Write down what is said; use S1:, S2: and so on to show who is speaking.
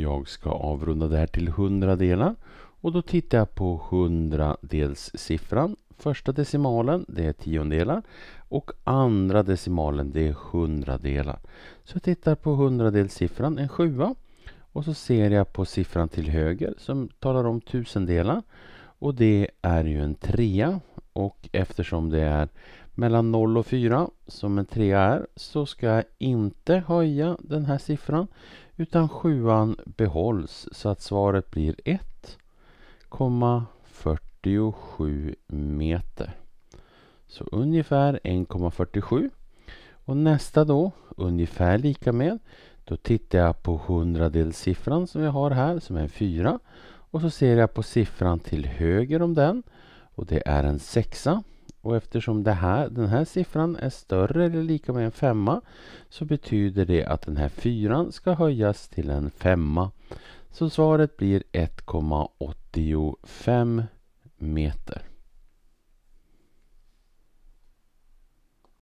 S1: Jag ska avrunda det här till hundradelar och då tittar jag på hundradelssiffran. Första decimalen det är tiondelar och andra decimalen det är hundradelar. Så jag tittar på hundradelssiffran, en sjua. Och så ser jag på siffran till höger som talar om tusendelar. Och det är ju en trea och eftersom det är mellan 0 och 4 som en 3 är så ska jag inte höja den här siffran utan 7 behålls så att svaret blir 1,47 meter. Så ungefär 1,47 och nästa då ungefär lika med då tittar jag på hundradelssiffran som jag har här som är en 4 och så ser jag på siffran till höger om den och det är en sexa. Och eftersom här, den här siffran är större eller lika med en femma så betyder det att den här fyran ska höjas till en femma. Så svaret blir 1,85 meter.